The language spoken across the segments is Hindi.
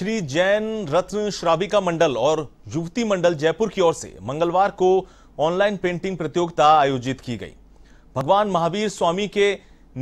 श्री जैन रत्न श्राविका मंडल और युवती मंडल जयपुर की ओर से मंगलवार को ऑनलाइन पेंटिंग प्रतियोगिता आयोजित की गई भगवान महावीर स्वामी के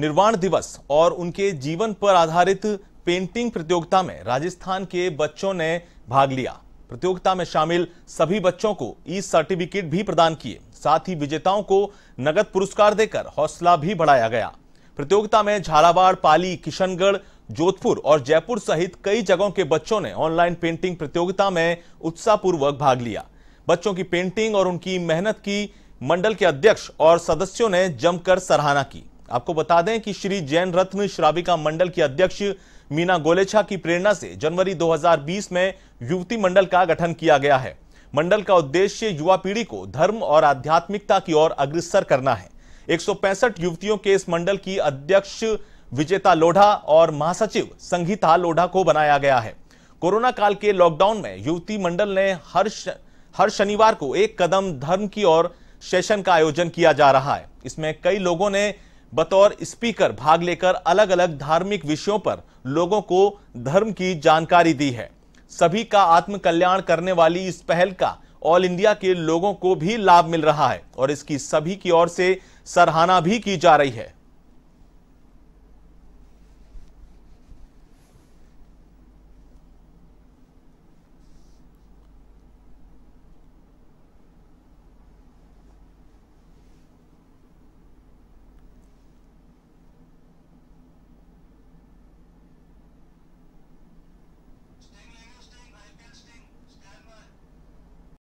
निर्वाण दिवस और उनके जीवन पर आधारित पेंटिंग प्रतियोगिता में राजस्थान के बच्चों ने भाग लिया प्रतियोगिता में शामिल सभी बच्चों को ई सर्टिफिकेट भी प्रदान किए साथ ही विजेताओं को नगद पुरस्कार देकर हौसला भी बढ़ाया गया प्रतियोगिता में झालावाड़ पाली किशनगढ़ जोधपुर और जयपुर सहित कई जगहों के बच्चों ने ऑनलाइन पेंटिंग प्रतियोगिता में उत्साहपूर्वक भाग लिया बच्चों की पेंटिंग और उनकी मेहनत की मंडल के अध्यक्ष और सदस्यों ने जमकर सराहना की आपको बता दें कि श्री जैन रत्न श्राविका मंडल की अध्यक्ष मीना गोलेछा की प्रेरणा से जनवरी 2020 में युवती मंडल का गठन किया गया है मंडल का उद्देश्य युवा पीढ़ी को धर्म और आध्यात्मिकता की ओर अग्रसर करना है एक युवतियों के इस मंडल की अध्यक्ष विजेता लोढ़ा और महासचिव संगीता लोढ़ा को बनाया गया है कोरोना काल के लॉकडाउन में युवती मंडल ने हर श, हर शनिवार को एक कदम धर्म की ओर सेशन का आयोजन किया जा रहा है इसमें कई लोगों ने बतौर स्पीकर भाग लेकर अलग अलग धार्मिक विषयों पर लोगों को धर्म की जानकारी दी है सभी का आत्मकल्याण करने वाली इस पहल का ऑल इंडिया के लोगों को भी लाभ मिल रहा है और इसकी सभी की ओर से सराहना भी की जा रही है